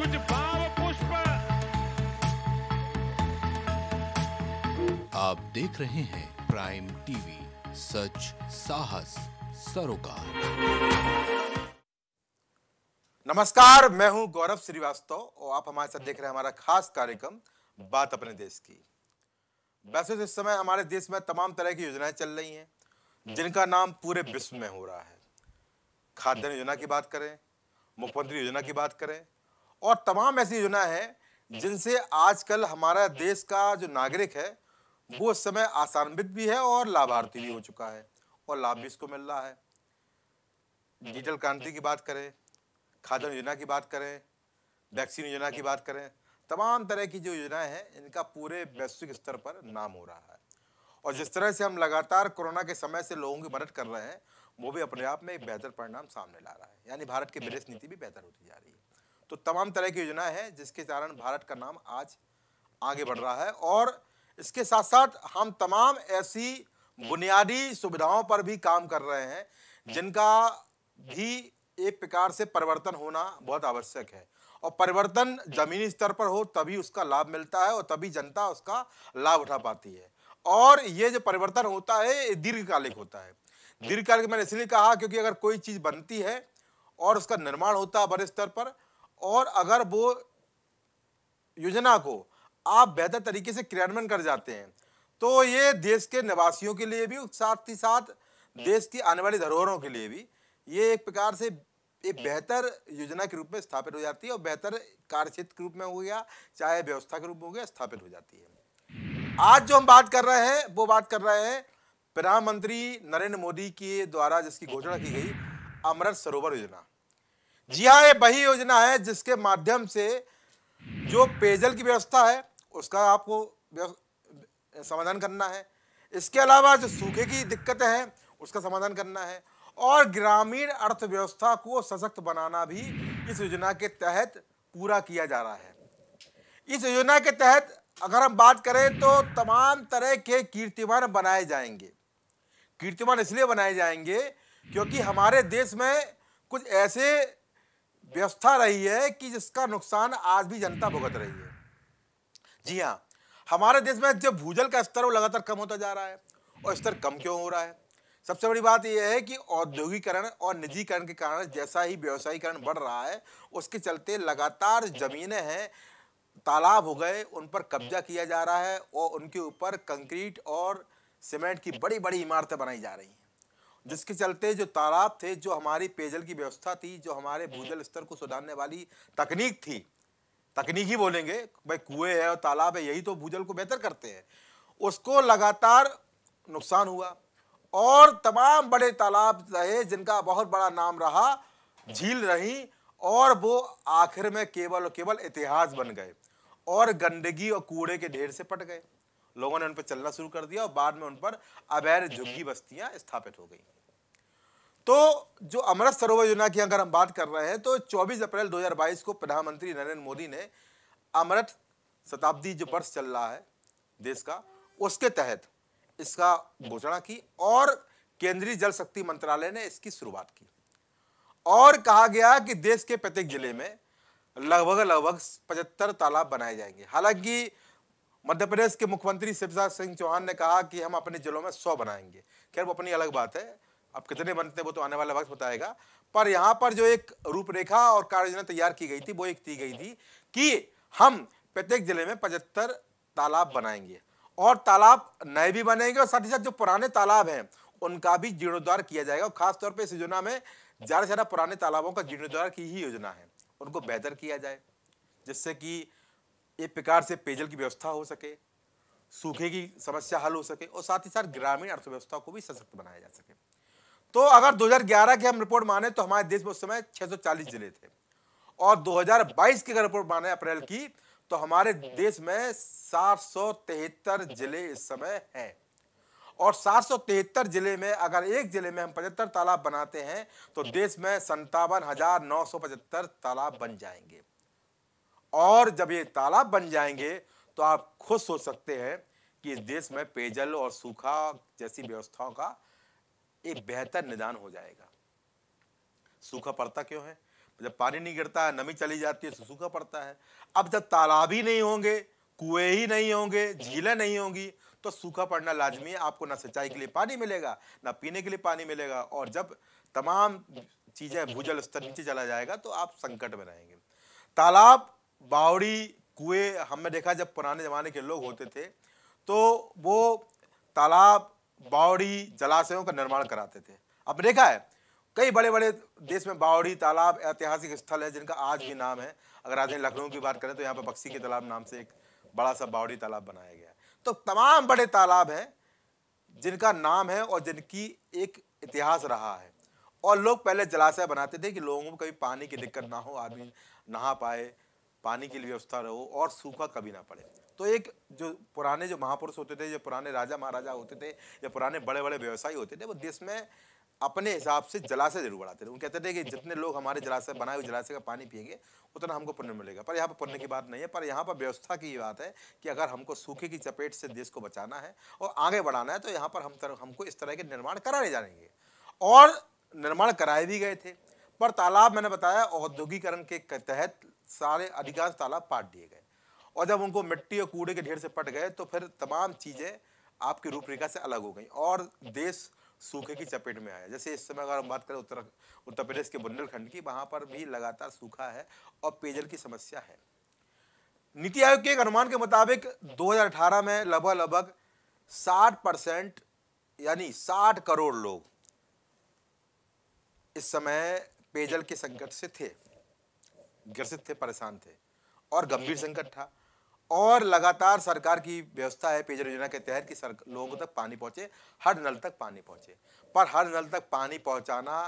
कुछ भाव पुष्प आप देख रहे हैं प्राइम टीवी सच साहस सरोकार नमस्कार मैं हूं गौरव श्रीवास्तव और आप हमारे साथ देख रहे हैं हमारा खास कार्यक्रम बात अपने देश की वैसे तो इस समय हमारे देश में तमाम तरह की योजनाएं चल रही हैं जिनका नाम पूरे विश्व में हो रहा है खाद्यान्न योजना की बात करें मुख्यमंत्री योजना की बात करें और तमाम ऐसी योजना है जिनसे आजकल हमारा देश का जो नागरिक है वो समय आसान्वित भी है और लाभार्थी भी हो चुका है और लाभ भी इसको मिल रहा है डिजिटल क्रांति की बात करें खाद्यान्न योजना की बात करें वैक्सीन योजना की बात करें तमाम तरह की जो योजनाएं हैं इनका पूरे वैश्विक स्तर पर नाम हो रहा है और जिस तरह से हम लगातार कोरोना के समय से लोगों की मदद कर रहे हैं वो भी अपने आप में एक बेहतर परिणाम सामने ला रहा है यानी भारत की विदेश नीति भी बेहतर होती जा रही है तो तमाम तरह की योजनाएं हैं जिसके कारण भारत का नाम आज आगे बढ़ रहा है और इसके साथ साथ हम तमाम ऐसी बुनियादी सुविधाओं पर भी काम कर रहे हैं जिनका भी एक प्रकार से परिवर्तन होना बहुत आवश्यक है और परिवर्तन जमीनी स्तर पर हो तभी उसका लाभ मिलता है और तभी जनता उसका लाभ उठा पाती है और ये जो परिवर्तन होता है दीर्घकालिक होता है दीर्घकालिक मैंने इसलिए कहा क्योंकि अगर कोई चीज़ बनती है और उसका निर्माण होता है बड़े स्तर पर और अगर वो योजना को आप बेहतर तरीके से क्रियान्वयन कर जाते हैं तो ये देश के निवासियों के लिए भी साथ ही साथ हम्म। देश की आने वाली धरोहरों के लिए भी ये एक प्रकार से एक हम्म। बेहतर योजना के रूप में स्थापित हो जाती है और बेहतर कार्यक्षेत्र के रूप में हो गया चाहे व्यवस्था के रूप में हो गया स्थापित हो जाती है आज जो हम बात कर रहे हैं वो बात कर रहे हैं प्रधानमंत्री नरेंद्र मोदी के द्वारा जिसकी घोषणा की गई अमृत सरोवर योजना जी हाँ ये वही योजना है जिसके माध्यम से जो पेयजल की व्यवस्था है उसका आपको समाधान करना है इसके अलावा जो सूखे की दिक्कतें हैं उसका समाधान करना है और ग्रामीण अर्थव्यवस्था को सशक्त बनाना भी इस योजना के तहत पूरा किया जा रहा है इस योजना के तहत अगर हम बात करें तो तमाम तरह के कीर्तिमान बनाए जाएंगे कीर्तिमान इसलिए बनाए जाएंगे क्योंकि हमारे देश में कुछ ऐसे व्यवस्था रही है कि जिसका नुकसान आज भी जनता भुगत रही है जी हाँ हमारे देश में जो भूजल का स्तर वो लगातार कम होता जा रहा है और स्तर कम क्यों हो रहा है सबसे बड़ी बात यह है कि औद्योगिकरण और निजीकरण के कारण जैसा ही व्यवसायीकरण बढ़ रहा है उसके चलते लगातार जमीनें हैं तालाब हो गए उन पर कब्जा किया जा रहा है और उनके ऊपर कंक्रीट और सीमेंट की बड़ी बड़ी इमारतें बनाई जा रही हैं जिसके चलते जो तालाब थे जो हमारी पेयजल की व्यवस्था थी जो हमारे भूजल स्तर को सुधारने वाली तकनीक थी तकनीक ही बोलेंगे भाई कुएं है और तालाब है यही तो भूजल को बेहतर करते हैं उसको लगातार नुकसान हुआ और तमाम बड़े तालाब रहे जिनका बहुत बड़ा नाम रहा झील रही और वो आखिर में केवल और केवल इतिहास बन गए और गंदगी और कूड़े के ढेर से पट गए लोगों ने उन पर चलना शुरू कर दिया और बाद में उन पर अवैध झुग्गी बस्तियां स्थापित हो गई तो जो अमृत सरोवर योजना की अगर हम बात कर रहे हैं तो 24 अप्रैल 2022 को प्रधानमंत्री नरेंद्र मोदी ने अमृत शताब्दी जो वर्ष चल रहा है देश का उसके तहत इसका घोषणा की और केंद्रीय जल शक्ति मंत्रालय ने इसकी शुरुआत की और कहा गया कि देश के प्रत्येक जिले में लगभग लगभग पचहत्तर तालाब बनाए जाएंगे हालांकि मध्य प्रदेश के मुख्यमंत्री शिवराज सिंह चौहान ने कहा कि हम अपने जिलों में सौ बनाएंगे खैर वो अपनी अलग बात है अब कितने बनते हैं वो तो आने वाला वक्त बताएगा पर यहाँ पर जो एक रूपरेखा और कार्य योजना तैयार की गई थी वो एक दी गई थी कि हम प्रत्येक जिले में पचहत्तर तालाब बनाएंगे और तालाब नए भी बनेंगे और साथ ही साथ जो पुराने तालाब हैं उनका भी जीर्णोद्वार किया जाएगा और खासतौर पर इस योजना में ज़्यादा से ज़्यादा पुराने तालाबों का जीर्णोद्वार की ही योजना है उनको बेहतर किया जाए जिससे कि एक प्रकार से पेयजल की व्यवस्था हो सके सूखे की समस्या हल हो सके और साथ ही साथ ग्रामीण अर्थव्यवस्था को भी सशक्त बनाया जा सके तो अगर 2011 की हम रिपोर्ट माने तो हमारे देश में उस समय 640 जिले थे और 2022 की अगर रिपोर्ट माने अप्रैल की तो हमारे देश में सात जिले इस समय हैं और सात जिले में अगर एक जिले में हम पचहत्तर तालाब बनाते हैं तो देश में संतावन हजार नौ सौ पचहत्तर तालाब बन जाएंगे और जब ये तालाब बन जाएंगे तो आप खुद सोच सकते हैं कि इस देश में पेयजल और सूखा जैसी व्यवस्थाओं का एक बेहतर निदान हो जाएगा सूखा पड़ता क्यों है जब पानी नहीं गिरता है नमी चली जाती है तो सूखा पड़ता है अब जब तालाब ही नहीं होंगे कुएं ही नहीं होंगे झीलें नहीं होंगी तो सूखा पड़ना लाजमी है आपको ना सिंचाई के लिए पानी मिलेगा ना पीने के लिए पानी मिलेगा और जब तमाम चीज़ें भूजल स्तर नीचे चला जाएगा तो आप संकट में रहेंगे तालाब बावड़ी कुएं हमने देखा जब पुराने ज़माने के लोग होते थे तो वो तालाब बावड़ी जलाशयों का निर्माण कराते थे अब देखा है कई बड़े बड़े देश में बावड़ी तालाब ऐतिहासिक स्थल है जिनका आज भी नाम है अगर राजधानी लखनऊ की बात करें तो यहाँ पर बक्सी के तालाब नाम से एक बड़ा सा बावड़ी तालाब बनाया गया तो तमाम बड़े तालाब हैं जिनका नाम है और जिनकी एक इतिहास रहा है और लोग पहले जलाशय बनाते थे कि लोगों को कभी पानी की दिक्कत ना हो आदमी नहा पाए पानी की व्यवस्था रहो और सूखा कभी ना पड़े तो एक जो पुराने जो महापुरुष होते थे जो पुराने राजा महाराजा होते थे या पुराने बड़े बड़े व्यवसायी होते थे वो देश में अपने हिसाब से जलाशय जरूर बढ़ाते थे वो कहते थे कि जितने लोग हमारे जलाशय बनाए हुए जलाशय का पानी पिएंगे उतना हमको पुण्य मिलेगा पर यहाँ पर पुण्य की बात नहीं है पर यहाँ पर व्यवस्था की बात है कि अगर हमको सूखे की चपेट से देश को बचाना है और आगे बढ़ाना है तो यहाँ पर हम हमको इस तरह के निर्माण कराने जाएंगे और निर्माण कराए भी गए थे पर तालाब मैंने बताया औद्योगिकरण के तहत सारे अधिकांश तालाब पाट दिए गए और जब उनको मिट्टी और कूड़े के ढेर से पट गए तो फिर तमाम चीज़ें आपकी रूपरेखा से अलग हो गई और देश सूखे की चपेट में आया जैसे इस समय अगर हम बात करें उत्तर उत्तर प्रदेश के बुंदेलखंड की वहां पर भी लगातार सूखा है और पेयजल की समस्या है नीति आयोग के एक अनुमान के मुताबिक 2018 में लगभग लगभग 60 परसेंट यानी 60 करोड़ लोग इस समय पेयजल के संकट से थे ग्रसित थे परेशान थे और गंभीर संकट था और लगातार सरकार की व्यवस्था है पेयजल योजना के तहत कि सर लोगों तक पानी पहुंचे हर नल तक पानी पहुंचे पर हर नल तक पानी पहुंचाना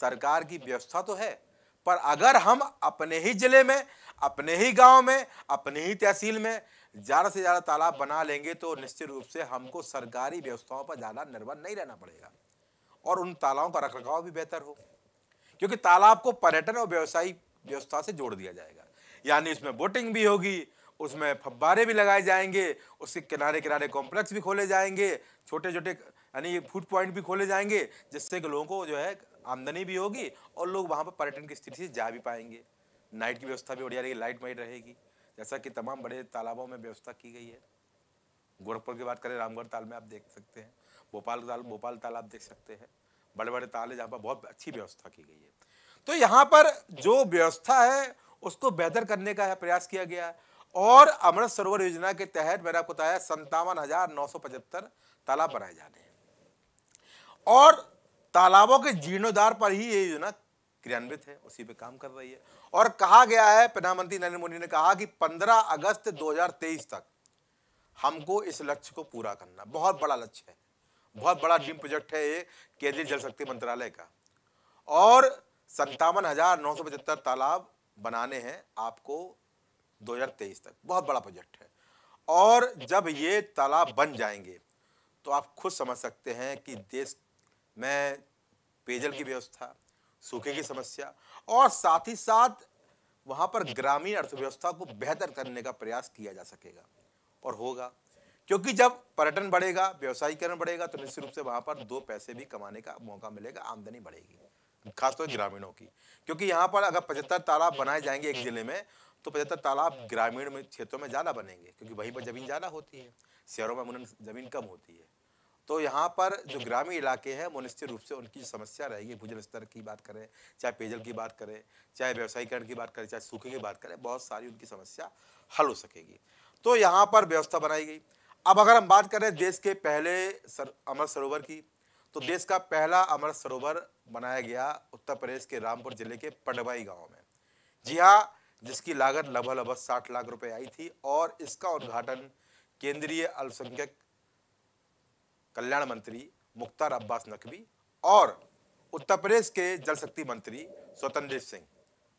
सरकार की व्यवस्था तो है पर अगर हम अपने ही ज़िले में अपने ही गांव में अपने ही तहसील में ज़्यादा से ज़्यादा तालाब बना लेंगे तो निश्चित रूप से हमको सरकारी व्यवस्थाओं पर ज़्यादा निर्भर नहीं रहना पड़ेगा और उन तालाबों का रखरखाव भी बेहतर हो क्योंकि तालाब को पर्यटन और व्यवसायिक व्यवस्था से जोड़ दिया जाएगा यानी इसमें बोटिंग भी होगी उसमें फब्बारे भी लगाए जाएंगे उसके किनारे किनारे कॉम्प्लेक्स भी खोले जाएंगे छोटे छोटे यानी फूड पॉइंट भी खोले जाएंगे जिससे कि लोगों को जो है आमदनी भी होगी और लोग वहाँ पर पर्यटन की स्थिति से जा भी पाएंगे नाइट की व्यवस्था भी बढ़िया रहेगी लाइट वाइट रहेगी जैसा कि तमाम बड़े तालाबों में व्यवस्था की गई है गोरखपुर की बात करें रामगढ़ ताल में आप देख सकते हैं भोपाल ताल भोपाल ताल आप देख सकते हैं बड़े बड़े ताल है जहाँ पर बहुत अच्छी व्यवस्था की गई है तो यहाँ पर जो व्यवस्था है उसको बेहतर करने का प्रयास किया गया है और अमृत सरोवर योजना के तहत मैंने आपको बताया संतावन हजार नौ सौ पचहत्तर तालाब बनाए जाने हैं और तालाबों के जीर्णोद्वार पर ही ये योजना क्रियान्वित है उसी पे काम कर रही है और कहा गया है प्रधानमंत्री नरेंद्र मोदी ने कहा कि 15 अगस्त 2023 तक हमको इस लक्ष्य को पूरा करना बहुत बड़ा लक्ष्य है बहुत बड़ा ड्रीम प्रोजेक्ट है ये केंद्रीय जल शक्ति मंत्रालय का और संतावन हजार नौ सौ पचहत्तर तालाब बनाने हैं आपको 2023 तक बहुत बड़ा प्रोजेक्ट है और जब ये तालाब बन जाएंगे तो आप खुद समझ सकते हैं कि देश में पेयजल की व्यवस्था सूखे की समस्या और साथ ही साथ वहाँ पर ग्रामीण अर्थव्यवस्था को बेहतर करने का प्रयास किया जा सकेगा और होगा क्योंकि जब पर्यटन बढ़ेगा व्यवसायीकरण बढ़ेगा तो निश्चित रूप से वहाँ पर दो पैसे भी कमाने का मौका मिलेगा आमदनी बढ़ेगी खासतौर तो ग्रामीणों की क्योंकि यहाँ पर अगर पचहत्तर तालाब बनाए जाएंगे एक जिले में तो पचहत्तर तालाब ग्रामीण में क्षेत्रों में ज़्यादा बनेंगे क्योंकि वहीं पर ज़मीन ज़्यादा होती है शहरों में अमूमन ज़मीन कम होती है तो यहाँ पर जो ग्रामीण इलाके हैं वो निश्चित रूप से उनकी समस्या रहेगी भूजल स्तर की बात करें चाहे पेयजल की बात करें चाहे व्यवसायीकरण की बात करें चाहे सूखे की बात करें बहुत सारी उनकी समस्या हल हो सकेगी तो यहाँ पर व्यवस्था बनाई गई अब अगर हम बात करें देश के पहले सर अमर सरोवर की तो हम्म। देश का पहला अमर सरोवर बनाया गया उत्तर प्रदेश के रामपुर जिले के पंडवाई गाँव में जी हाँ जिसकी लागत लगभग लगभग साठ लाख रुपए आई थी और इसका उद्घाटन केंद्रीय अल्पसंख्यक कल्याण मंत्री मुख्तार अब्बास नकवी और उत्तर प्रदेश के जल शक्ति मंत्री स्वतंत्र सिंह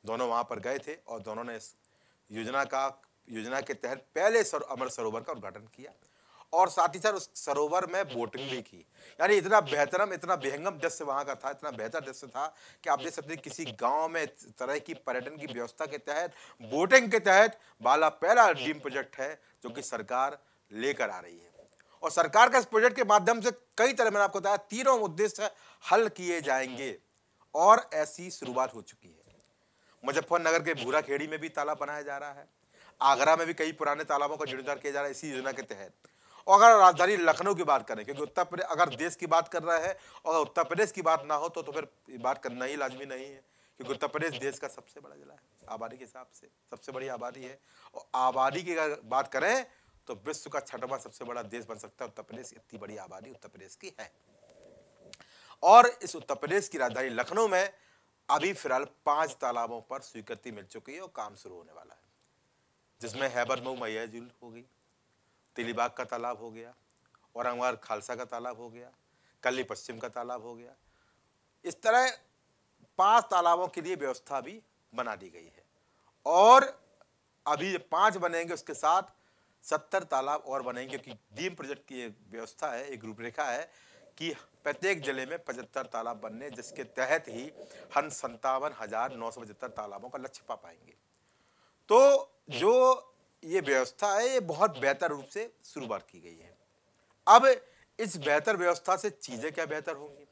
दोनों वहां पर गए थे और दोनों ने इस योजना का योजना के तहत पहले सर, अमर सरोवर का उद्घाटन किया और साथ ही साथ उस सरोवर में बोटिंग भी की यानी इतना बेहतरम इतना बेहंगम दृश्य वहाँ का था इतना बेहतर दृश्य था कि आप देख सकते किसी गांव में तरह की पर्यटन की व्यवस्था के तहत बोटिंग के तहत बाला पहला ड्रीम प्रोजेक्ट है जो कि सरकार लेकर आ रही है और सरकार का इस प्रोजेक्ट के माध्यम से कई तरह मैंने आपको बताया तीनों उद्देश्य हल किए जाएंगे और ऐसी शुरुआत हो चुकी है मुजफ्फरनगर के भूरा खेड़ी में भी ताला बनाया जा रहा है आगरा में भी कई पुराने तालाबों का जीर्णोद्धार किया जा रहा है इसी योजना के तहत और अगर राजधानी लखनऊ की बात करें क्योंकि उत्तर प्रदेश अगर देश की बात कर रहा है और उत्तर प्रदेश की बात ना हो तो, तो फिर बात करना ही लाजमी नहीं है क्योंकि उत्तर प्रदेश देश का सबसे बड़ा जिला है आबादी के हिसाब से सबसे बड़ी आबादी है और आबादी की अगर बात करें तो विश्व का छठवां सबसे बड़ा देश बन सकता है उत्तर प्रदेश इतनी बड़ी आबादी उत्तर प्रदेश की है और इस उत्तर प्रदेश की राजधानी लखनऊ में अभी फिलहाल पांच तालाबों पर स्वीकृति मिल चुकी है और काम शुरू होने वाला है जिसमें हैबर मऊ जुल हो गई तिलीबाग का तालाब हो गया औरंगाबाद खालसा का तालाब हो गया कली पश्चिम का तालाब हो गया इस तरह पांच तालाबों के लिए व्यवस्था भी बना दी गई है और अभी पांच बनेंगे उसके साथ सत्तर तालाब और बनेंगे क्योंकि डीम प्रोजेक्ट की व्यवस्था है एक रूपरेखा है कि प्रत्येक जिले में पचहत्तर तालाब बनने जिसके तहत ही हम संतावन हजार नौ सौ पचहत्तर तालाबों का लक्ष्य पा पाएंगे तो जो ये व्यवस्था है ये बहुत बेहतर रूप से शुरुआत की गई है अब इस बेहतर व्यवस्था से चीज़ें क्या बेहतर होंगी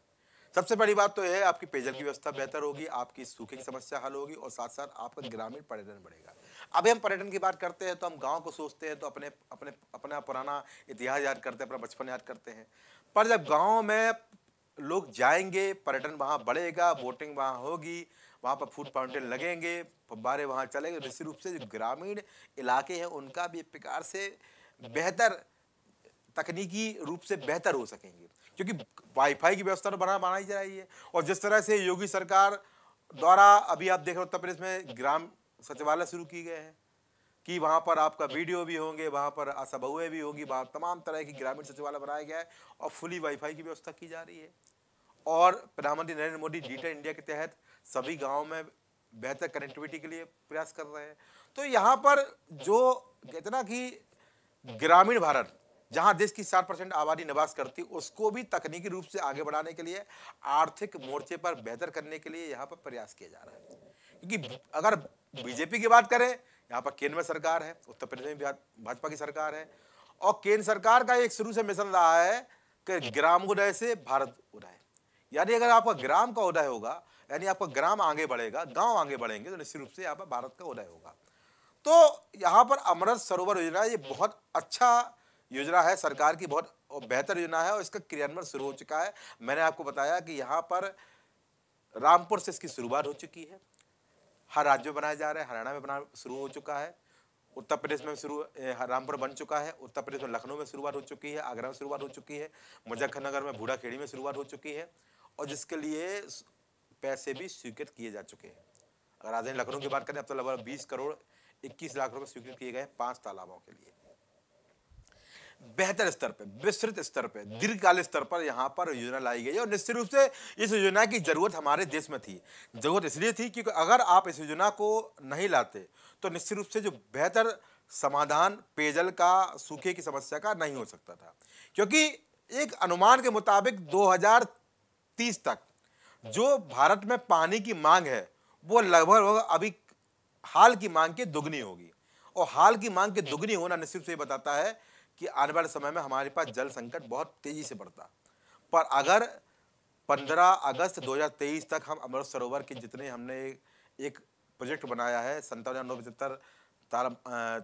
सबसे बड़ी बात तो यह है आपकी पेयजल की व्यवस्था बेहतर होगी आपकी सूखे की समस्या हल होगी और साथ साथ आपका ग्रामीण पर्यटन बढ़ेगा अभी हम पर्यटन की बात करते हैं तो हम गांव को सोचते हैं तो अपने अपने अपना पुराना इतिहास याद करते हैं अपना बचपन याद करते हैं पर जब गाँव में लोग जाएंगे पर्यटन वहाँ बढ़ेगा वोटिंग वहाँ होगी वहाँ पर फूड फाउंटेन लगेंगे फब्बारे वहाँ चलेंगे तो निश्चित रूप से जो ग्रामीण इलाके हैं उनका भी एक प्रकार से बेहतर तकनीकी रूप से बेहतर हो सकेंगे क्योंकि वाईफाई की व्यवस्था तो बना बनाई जा रही है और जिस तरह से योगी सरकार द्वारा अभी आप देख रहे उत्तर प्रदेश में ग्राम सचिवालय शुरू किए गए हैं कि वहाँ पर आपका वीडियो भी होंगे वहाँ पर असबहुए भी होगी वहाँ तमाम तरह की ग्रामीण सचिवालय बनाया गया है और फुली वाईफाई की व्यवस्था की जा रही है और प्रधानमंत्री नरेंद्र मोदी डिजिटल इंडिया के तहत सभी गाँव में बेहतर कनेक्टिविटी के लिए प्रयास कर रहे हैं तो यहाँ पर जो कहते ना कि ग्रामीण भारत जहां देश की साठ परसेंट आबादी निवास करती उसको भी तकनीकी रूप से आगे बढ़ाने के लिए आर्थिक मोर्चे पर बेहतर करने के लिए यहाँ पर प्रयास किया जा रहा है क्योंकि अगर बीजेपी की बात करें यहाँ पर केंद्र में सरकार है उत्तर प्रदेश में भाजपा की सरकार है और केंद्र सरकार का एक शुरू से मिशन रहा है कि ग्राम उदय से भारत उदय यानी अगर आपका ग्राम का उदय होगा यानी आपका ग्राम आगे बढ़ेगा गांव आगे बढ़ेंगे तो निश्चित रूप से यहाँ पर भारत का उदय होगा तो यहाँ पर अमृत सरोवर योजना ये बहुत अच्छा योजना है सरकार की बहुत बेहतर योजना है और इसका क्रियान्वयन शुरू हो चुका है मैंने आपको बताया कि यहाँ पर रामपुर से इसकी शुरुआत हो चुकी है हर राज्य में बनाया जा रहा है हरियाणा में बना शुरू हो चुका है उत्तर प्रदेश में शुरू रामपुर बन चुका है उत्तर प्रदेश में लखनऊ में शुरुआत हो चुकी है आगरा में शुरुआत हो चुकी है मुजफ्फरनगर में भूडाखेड़ी में शुरुआत हो चुकी है और जिसके लिए पैसे भी स्वीकृत किए जा चुके हैं अगर राजधानी लखनऊ की बात करें अब तो लगभग बीस करोड़ इक्कीस लाख रुपए स्वीकृत किए गए पांच तालाबों के लिए बेहतर स्तर पर विस्तृत स्तर पर दीर्घकाल स्तर पर यहाँ पर योजना लाई गई है और निश्चित रूप से इस योजना की ज़रूरत हमारे देश में थी ज़रूरत इसलिए थी क्योंकि अगर आप इस योजना को नहीं लाते तो निश्चित रूप से जो बेहतर समाधान पेयजल का सूखे की समस्या का नहीं हो सकता था क्योंकि एक अनुमान के मुताबिक 2030 तक जो भारत में पानी की मांग है वो लगभग अभी हाल की मांग की दुगनी होगी और हाल की मांग के दुगनी होना निश्चित से बताता है कि आने वाले समय में हमारे पास जल संकट बहुत तेज़ी से बढ़ता पर अगर 15 अगस्त 2023 तक हम अमृत सरोवर के जितने हमने एक प्रोजेक्ट बनाया है संतावन नौ पचहत्तर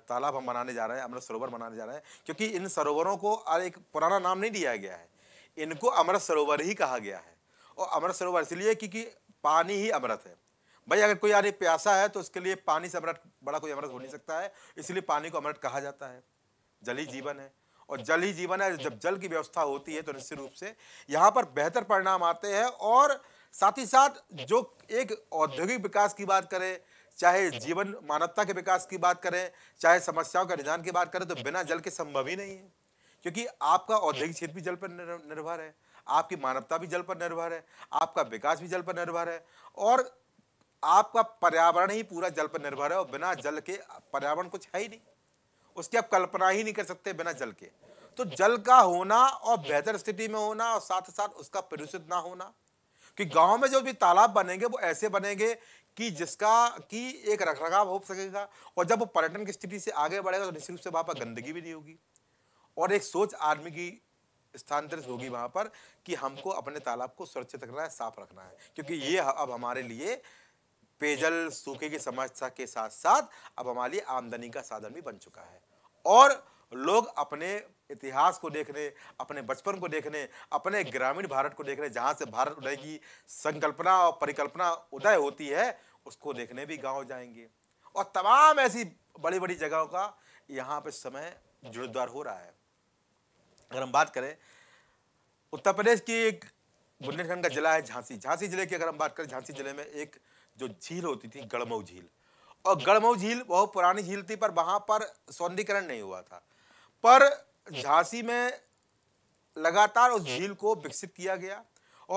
तालाब हम बनाने जा रहे हैं अमृत सरोवर बनाने जा रहे हैं क्योंकि इन सरोवरों को एक पुराना नाम नहीं दिया गया है इनको अमृत सरोवर ही कहा गया है और अमृत सरोवर इसलिए क्योंकि पानी ही अमृत है भाई अगर कोई आदमी प्यासा है तो उसके लिए पानी से अमृत बड़ा कोई अमृत हो नहीं सकता है इसलिए पानी को अमृत कहा जाता है जल ही जीवन है और जल ही जीवन है जब जल की व्यवस्था होती है तो निश्चित रूप से यहाँ पर बेहतर परिणाम आते हैं और साथ ही साथ जो एक औद्योगिक विकास की बात करें चाहे जीवन मानवता के विकास की बात करें चाहे समस्याओं का निदान की बात करें तो बिना जल के संभव ही नहीं है क्योंकि आपका औद्योगिक क्षेत्र भी जल पर निर्भर है आपकी मानवता भी जल पर निर्भर है आपका विकास भी जल पर निर्भर है और आपका पर्यावरण ही पूरा जल पर निर्भर है और बिना जल के पर्यावरण कुछ है ही नहीं उसकी आप कल्पना ही नहीं कर सकते बिना जल के तो जल का होना और बेहतर स्थिति में होना और साथ साथ उसका प्रदूषित ना होना कि गांव में जो भी तालाब बनेंगे वो ऐसे बनेंगे कि जिसका कि एक रखरखाव हो सकेगा और जब वो पर्यटन की स्थिति से आगे बढ़ेगा तो निश्चित रूप से वहाँ पर गंदगी भी नहीं होगी और एक सोच आदमी की स्थानांतरित होगी वहाँ पर कि हमको अपने तालाब को सुरक्षित रखना है साफ रखना है क्योंकि ये अब हमारे लिए पेयजल सूखे की समस्या के साथ साथ अब हमारे लिए आमदनी का साधन भी बन चुका है और लोग अपने इतिहास को देखने अपने बचपन को देखने अपने ग्रामीण भारत को देखने जहाँ से भारत उदय की संकल्पना और परिकल्पना उदय होती है उसको देखने भी गांव जाएंगे और तमाम ऐसी बड़ी बड़ी जगहों का यहाँ पे समय जुड़द्वार हो रहा है अगर हम बात करें उत्तर प्रदेश की एक बुंदेलखंड का जिला है झांसी झांसी जिले की अगर हम बात करें झांसी जिले में एक जो झील होती थी गड़मऊ झील और गड़मऊ झील बहुत पुरानी झील थी पर वहाँ पर सौंदीकरण नहीं हुआ था पर झांसी में लगातार उस झील को विकसित किया गया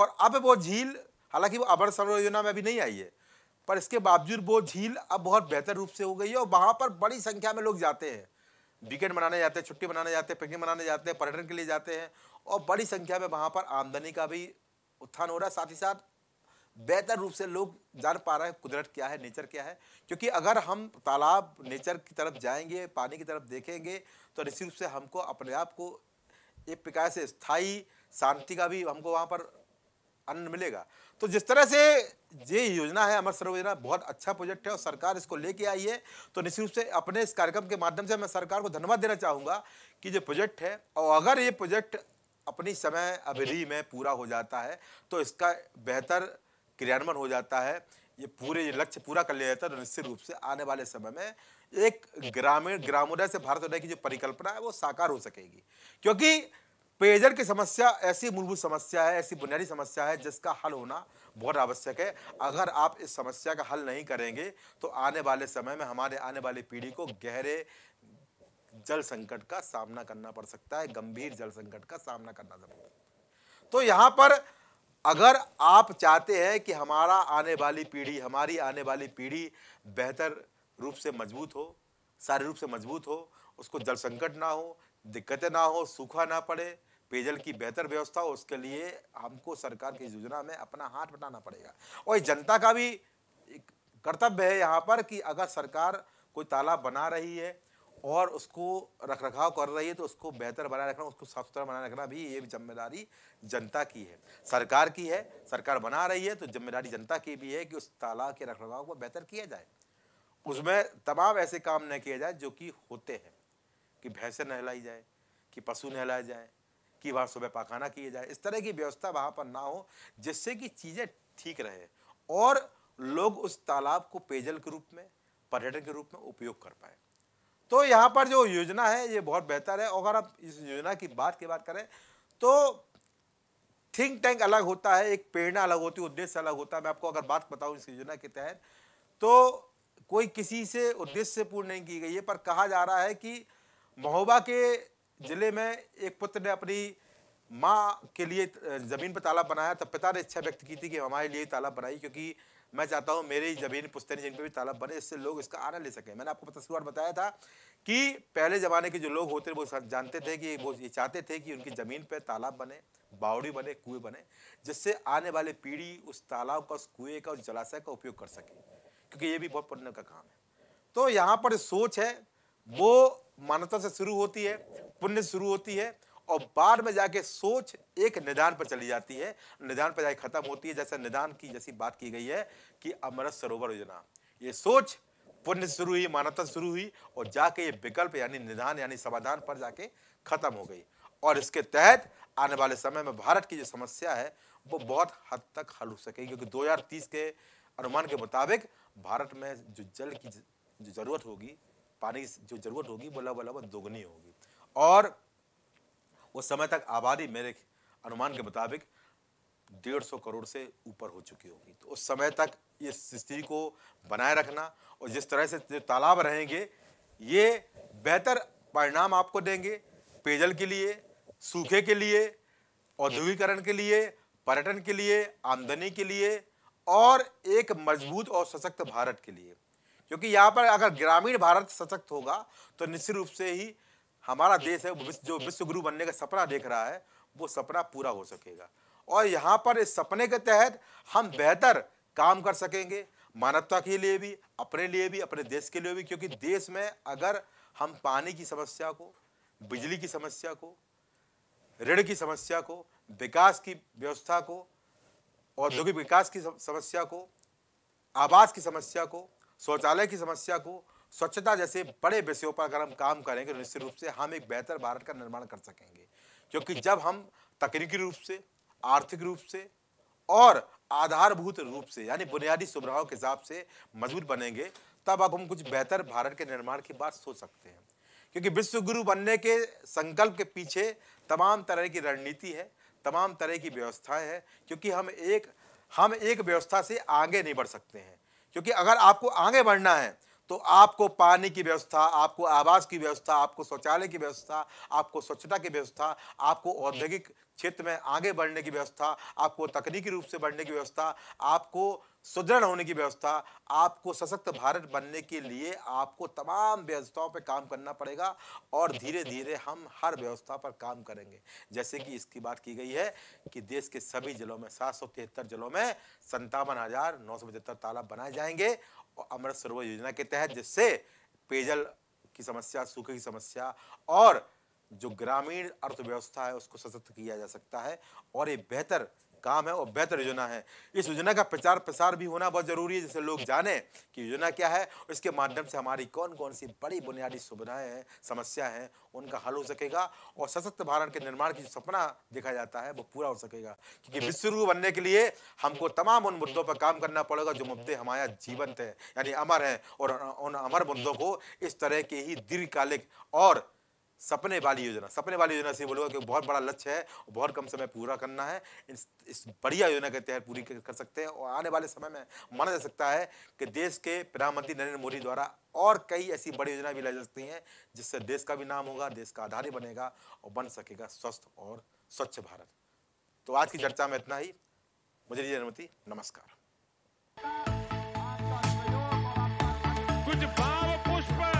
और अब वो झील हालांकि वो अवर सरोवर योजना में अभी नहीं आई है पर इसके बावजूद वो झील अब बहुत बेहतर रूप से हो गई है और वहाँ पर बड़ी संख्या में लोग जाते हैं वीकेंड मनाने जाते हैं छुट्टी मनाने जाते हैं पिकनिक मनाने जाते हैं पर्यटन के लिए जाते हैं और बड़ी संख्या में वहाँ पर आमदनी का भी उत्थान हो रहा है साथ ही साथ बेहतर रूप से लोग जान पा रहे हैं कुदरत क्या है नेचर क्या है क्योंकि अगर हम तालाब नेचर की तरफ जाएंगे पानी की तरफ देखेंगे तो निश्चित रूप से हमको अपने आप को एक प्रकार से स्थायी शांति का भी हमको वहाँ पर अन्न मिलेगा तो जिस तरह से ये योजना है अमर सरोवर योजना बहुत अच्छा प्रोजेक्ट है और सरकार इसको लेके आई है तो निश्चित रूप से अपने इस कार्यक्रम के माध्यम से मैं सरकार को धन्यवाद देना चाहूँगा कि जो प्रोजेक्ट है और अगर ये प्रोजेक्ट अपनी समय अवधि में पूरा हो जाता है तो इसका बेहतर क्रियान्वयन हो जाता है ये पूरे ये लक्ष्य पूरा कर लिया जाता है तो निश्चित रूप से आने वाले समय में एक ग्रामीण ग्रामोदय से भारत होने की जो परिकल्पना है वो साकार हो सकेगी क्योंकि पेयजल की समस्या ऐसी मूलभूत समस्या है ऐसी बुनियादी समस्या है जिसका हल होना बहुत आवश्यक है अगर आप इस समस्या का हल नहीं करेंगे तो आने वाले समय में हमारे आने वाली पीढ़ी को गहरे जल संकट का सामना करना पड़ सकता है गंभीर जल संकट का सामना करना पड़ है तो यहाँ पर अगर आप चाहते हैं कि हमारा आने वाली पीढ़ी हमारी आने वाली पीढ़ी बेहतर रूप से मजबूत हो सारे रूप से मजबूत हो उसको जल संकट ना हो दिक्कतें ना हो सूखा ना पड़े पेयजल की बेहतर व्यवस्था हो उसके लिए हमको सरकार की योजना में अपना हाथ बटाना पड़ेगा और जनता का भी कर्तव्य है यहाँ पर कि अगर सरकार कोई तालाब बना रही है और उसको रख रखाव कर रही है तो उसको बेहतर बनाए रखना उसको साफ सुथरा बनाए रखना भी ये जिम्मेदारी जनता की है सरकार की है सरकार बना रही है तो जिम्मेदारी जनता की भी है कि उस तालाब के रख रखाव को बेहतर किया जाए उसमें तमाम ऐसे काम न किए जाए जो कि होते हैं कि भैंसें नहलाई जाए कि पशु नहलाए जाए कि वहाँ सुबह पाखाना किए जाए इस तरह की व्यवस्था वहाँ पर ना हो जिससे कि चीज़ें ठीक रहे और लोग उस तालाब को पेयजल के रूप में पर्यटन के रूप में उपयोग कर पाए तो यहाँ पर जो योजना है ये बहुत बेहतर है अगर आप इस योजना की बात की बात करें तो थिंक टैंक अलग होता है एक प्रेरणा अलग होती है उद्देश्य अलग होता है मैं आपको अगर बात बताऊँ इस योजना के तहत तो कोई किसी से उद्देश्य पूर्ण नहीं की गई है पर कहा जा रहा है कि महोबा के जिले में एक पुत्र ने अपनी माँ के लिए ज़मीन पर तालाब बनाया तब पिता ने इच्छा व्यक्त की थी कि हमारे लिए तालाब बनाई क्योंकि मैं चाहता हूँ मेरी ज़मीन पुस्तैनी जिन पर भी तालाब बने इससे लोग इसका आनंद ले सकें मैंने आपको तस्वीर बताया था कि पहले ज़माने के जो लोग होते थे वो जानते थे कि वो ये चाहते थे कि उनकी ज़मीन पर तालाब बने बावड़ी बने कुएं बने जिससे आने वाले पीढ़ी उस तालाब का उस कुएँ का उस जलाशय का उपयोग कर सके क्योंकि ये भी बहुत पुण्य का काम है तो यहाँ पर सोच है वो मानवता से शुरू होती है पुण्य से शुरू होती है और बाद में जाके सोच एक निदान पर चली जाती है निदान पर जाके खत्म होती है जैसे निदान की जैसी बात की गई है कि अमृत सरोवर योजना ये सोच पुण्य शुरू हुई मानवता शुरू हुई और जाके ये विकल्प यानी निदान यानी समाधान पर जाके खत्म हो गई और इसके तहत आने वाले समय में भारत की जो समस्या है वो बहुत हद तक हल हो सके क्योंकि 2030 के अनुमान के मुताबिक भारत में जो जल की जो जरूरत होगी पानी की जो ज़रूरत होगी वो लगभग लगभग दोगुनी होगी और उस समय तक आबादी मेरे अनुमान के मुताबिक डेढ़ सौ करोड़ से ऊपर हो चुकी होगी तो उस समय तक ये स्थिति को बनाए रखना और जिस तरह से जो तालाब रहेंगे ये बेहतर परिणाम आपको देंगे पेयजल के लिए सूखे के लिए औद्योगिकरण के लिए पर्यटन के लिए आमदनी के लिए और एक मजबूत और सशक्त भारत के लिए क्योंकि यहाँ पर अगर ग्रामीण भारत सशक्त होगा तो निश्चित रूप से ही हमारा देश है जो विश्व गुरु बनने का सपना देख रहा है वो सपना पूरा हो सकेगा और यहाँ पर इस सपने के तहत हम बेहतर काम कर सकेंगे मानवता के लिए भी अपने लिए भी अपने देश के लिए भी क्योंकि देश में अगर हम पानी की समस्या को बिजली की समस्या को ऋण की समस्या को विकास की व्यवस्था को औद्योगिक विकास की समस्या को आवास की समस्या को शौचालय की समस्या को स्वच्छता जैसे बड़े विषयों पर अगर हम काम करेंगे तो निश्चित रूप से हम एक बेहतर भारत का निर्माण कर सकेंगे क्योंकि जब हम तकनीकी रूप से आर्थिक रूप से और आधारभूत रूप से यानी बुनियादी सुविधाओं के हिसाब से मजबूत बनेंगे तब अब हम कुछ बेहतर भारत के निर्माण की बात सोच सकते हैं क्योंकि विश्वगुरु बनने के संकल्प के पीछे तमाम तरह की रणनीति है तमाम तरह की व्यवस्थाएं हैं क्योंकि हम एक हम एक व्यवस्था से आगे नहीं बढ़ सकते हैं क्योंकि अगर आपको आगे बढ़ना है तो आपको पानी की व्यवस्था आपको आवास की व्यवस्था आपको शौचालय की व्यवस्था आपको स्वच्छता की व्यवस्था आपको औद्योगिक क्षेत्र में आगे बढ़ने की व्यवस्था आपको तकनीकी रूप से बढ़ने की व्यवस्था आपको सुदृढ़ होने की व्यवस्था आपको सशक्त भारत बनने के लिए आपको तमाम व्यवस्थाओं पर काम करना पड़ेगा और धीरे धीरे हम हर व्यवस्था पर काम करेंगे जैसे कि इसकी बात की गई है कि देश के सभी जिलों में सात जिलों में संतावन हज़ार नौ सौ पचहत्तर तालाब बनाए जाएंगे और अमृत सरोवर योजना के तहत जिससे पेयजल की समस्या सूखे की समस्या और जो ग्रामीण अर्थव्यवस्था है उसको सशक्त किया जा सकता है और ये बेहतर काम है और बेहतर योजना है इस योजना का प्रचार प्रसार भी होना बहुत जरूरी है जिससे लोग जाने कि योजना क्या है और इसके माध्यम से हमारी कौन कौन सी बड़ी बुनियादी सुविधाएं हैं समस्या हैं उनका हल हो सकेगा और सशक्त भारत के निर्माण की सपना देखा जाता है वो पूरा हो सकेगा क्योंकि हम्म। विश्वगुरु बनने के लिए हमको तमाम उन मुद्दों पर काम करना पड़ेगा जो मुद्दे हमारा जीवंत है यानी अमर हैं और उन अमर मुद्दों को इस तरह के ही दीर्घकालिक और सपने वाली योजना सपने वाली योजना से बोलूंगा कि बहुत बड़ा लक्ष्य है और बहुत कम समय पूरा करना है इस, इस बढ़िया योजना के तहत पूरी कर सकते हैं और आने वाले समय में माना जा सकता है कि देश के प्रधानमंत्री नरेंद्र मोदी द्वारा और कई ऐसी बड़ी योजना भी लाई जा सकती हैं जिससे देश का भी नाम होगा देश का आधार ही बनेगा और बन सकेगा स्वस्थ और स्वच्छ भारत तो आज की चर्चा में इतना ही मुझे दीजिए अनुमति नमस्कार कुछ भाव पुष्प